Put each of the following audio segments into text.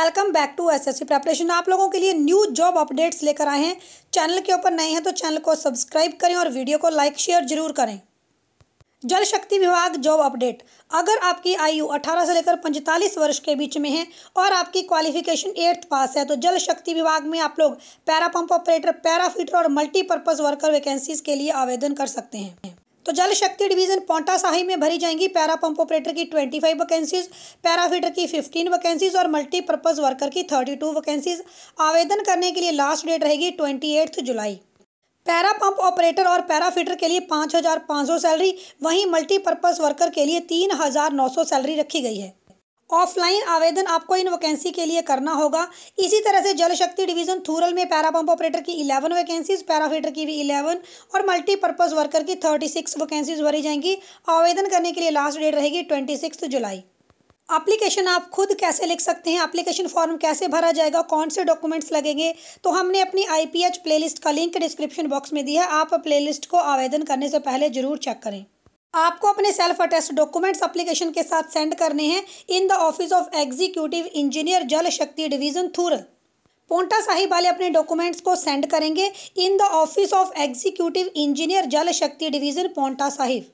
welcome back to SSC preparation आप लोगों के लिए न्यू जॉब अपडेट्स लेकर आए हैं चैनल के ऊपर नए हैं तो चैनल को सब्सक्राइब करें और वीडियो को लाइक शेयर जरूर करें जल शक्ति विभाग जॉब अपडेट अगर आपकी आयु 18 से लेकर 45 वर्ष के बीच में है और आपकी क्वालिफिकेशन एट्थ पास है तो जल शक्ति विभाग में आप लोग para pump operator para fitter और मल्टीपर्पज़ वर्कर वैकेंसीज़ के लिए आवेदन कर सकते हैं तो जल शक्ति डिवीजन साहिब में भरी जाएंगी पैरा पंप ऑपरेटर की 25 वैकेंसीज पैराफीटर की 15 वैकेंसीज और मल्टीपर्पज़ वर्कर की 32 वैकेंसीज आवेदन करने के लिए लास्ट डेट रहेगी ट्वेंटी जुलाई पैरा पंप ऑपरेटर और फीटर के लिए 5,500 सैलरी वहीं मल्टीपर्पज़ वर्कर के लिए 3,900 सैलरी रखी गई है ऑफलाइन आवेदन आपको इन वैकेंसी के लिए करना होगा इसी तरह से जल शक्ति डिवीजन थूरल में पैरा पंप ऑपरेटर की इलेवन वैकेंसीज पैराफीटर की भी इलेवन और मल्टीपर्पज़ वर्कर की थर्टी सिक्स वैकेंसीज भरी जाएंगी आवेदन करने के लिए लास्ट डेट रहेगी ट्वेंटी सिक्स जुलाई एप्लीकेशन आप खुद कैसे लिख सकते हैं एप्लीकेशन फॉर्म कैसे भरा जाएगा कौन से डॉक्यूमेंट्स लगेंगे तो हमने अपनी आई प्लेलिस्ट का लिंक डिस्क्रिप्शन बॉक्स में दिया आप प्लेलिस्ट को आवेदन करने से पहले ज़रूर चेक करें आपको अपने सेल्फ अटेस्ट डॉक्यूमेंट्स अप्लीकेशन के साथ सेंड करने हैं in the office of executive engineer Jal Shakti division थूरल Paonta Sahib वाले अपने डॉक्यूमेंट्स को सेंड करेंगे in the office of executive engineer Jal Shakti division Paonta Sahib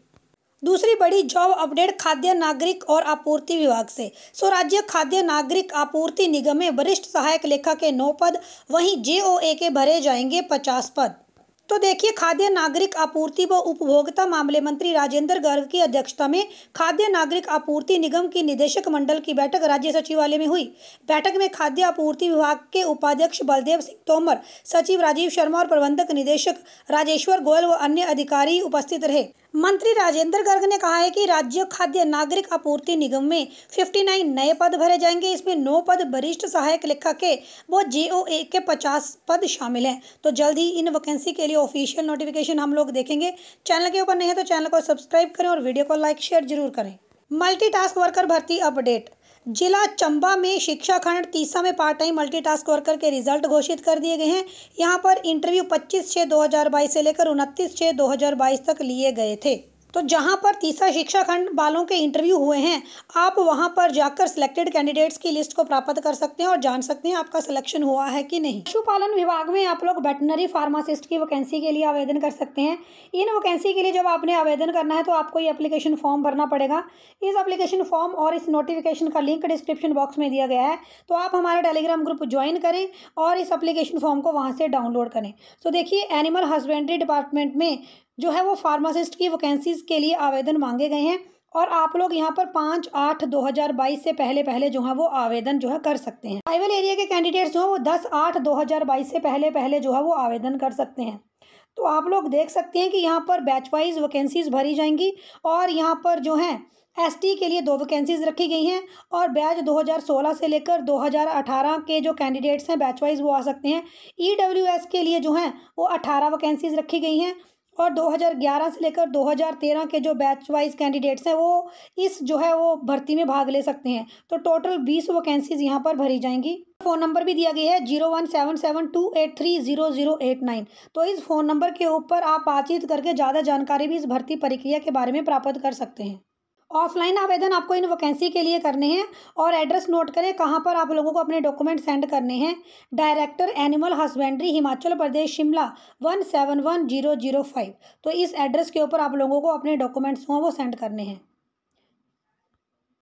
दूसरी बड़ी जॉब अपडेट खाद्य नागरिक और आपूर्ति विभाग से सो राज्य खाद्य नागरिक आपूर्ति निगम में वरिष्ठ सहायक लेखा के नौ पद वहीं जे के भरे जाएंगे पचास पद तो देखिए खाद्य नागरिक आपूर्ति व उपभोक्ता मामले मंत्री राजेंद्र गर्ग की अध्यक्षता में खाद्य नागरिक आपूर्ति निगम की निदेशक मंडल की बैठक राज्य सचिवालय में हुई बैठक में खाद्य आपूर्ति विभाग के उपाध्यक्ष बलदेव सिंह तोमर सचिव राजीव शर्मा और प्रबंधक निदेशक राजेश्वर गोयल व अन्य अधिकारी उपस्थित रहे मंत्री राजेंद्र गर्ग ने कहा है कि राज्य खाद्य नागरिक आपूर्ति निगम में 59 नए पद भरे जाएंगे इसमें नौ पद वरिष्ठ सहायक लेखक के व जेओए के 50 पद शामिल हैं तो जल्द ही इन वैकेंसी के लिए ऑफिशियल नोटिफिकेशन हम लोग देखेंगे चैनल के ऊपर नहीं है तो चैनल को सब्सक्राइब करें और वीडियो को लाइक शेयर जरूर करें मल्टीटास्क वर्कर भर्ती अपडेट जिला चंबा में शिक्षा खंड तीसा में पार्ट टाइम मल्टीटास्क वर्कर के रिजल्ट घोषित कर दिए गए हैं यहां पर इंटरव्यू 25 छः 2022 से लेकर 29 छः 2022 तक लिए गए थे तो जहां पर तीसरा शिक्षा खंड बालों के इंटरव्यू हुए हैं आप वहां पर जाकर सिलेक्टेड कैंडिडेट्स की लिस्ट को प्राप्त कर सकते हैं और जान सकते हैं आपका सिलेक्शन हुआ है कि नहीं पशुपालन विभाग में आप लोग वेटनरी फार्मासिस्ट की वैकेंसी के लिए आवेदन कर सकते हैं इन वैकेंसी के लिए जब आपने आवेदन करना है तो आपको ये अप्लीकेशन फॉर्म भरना पड़ेगा इस अप्लीकेशन फॉर्म और इस नोटिफिकेशन का लिंक डिस्क्रिप्शन बॉक्स में दिया गया है तो आप हमारा टेलीग्राम ग्रुप ज्वाइन करें और इस अप्लीकेशन फॉर्म को वहाँ से डाउनलोड करें तो देखिए एनिमल हस्बेंड्री डिपार्टमेंट में जो है वो फार्मासिस्ट की वैकेंसीज़ के लिए आवेदन मांगे गए हैं और आप लोग यहाँ पर पाँच आठ दो हज़ार बाईस से पहले पहले जो है वो आवेदन जो है कर सकते हैं ट्राइबल एरिया के कैंडिडेट्स जो हैं वो दस आठ दो हज़ार बाईस से पहले पहले जो है वो आवेदन कर सकते हैं तो आप लोग देख सकते हैं कि यहाँ पर बैच वाइज वैकेंसीज़ भरी जाएंगी और यहाँ पर जो हैं टी के लिए दो वैकेंसीज रखी गई हैं और बैच 2016 से लेकर 2018 के जो कैंडिडेट्स हैं बैच वाइज वो आ सकते हैं एस e के लिए जो हैं वो 18 वैकेंसीज रखी गई हैं और 2011 से लेकर 2013 के जो बैच वाइज कैंडिडेट्स हैं वो इस जो है वो भर्ती में भाग ले सकते हैं तो टोटल 20 वैकेंसीज यहाँ पर भरी जाएंगी फ़ोन नंबर भी दिया गया है zero one seven seven two eight three zero zero eight nine तो इस फ़ोन नंबर के ऊपर आप बातचीत करके ज़्यादा जानकारी भी इस भर्ती प्रक्रिया के बारे में प्राप्त कर सकते हैं ऑफलाइन आवेदन आपको इन वैकेंसी के लिए करने हैं और एड्रेस नोट करें कहाँ पर आप लोगों को अपने डॉक्यूमेंट सेंड करने हैं director animal husbandry Himachal Pradesh Shimla one seven one zero zero five तो इस एड्रेस के ऊपर आप लोगों को अपने डॉक्यूमेंट्स हों वो सेंड करने हैं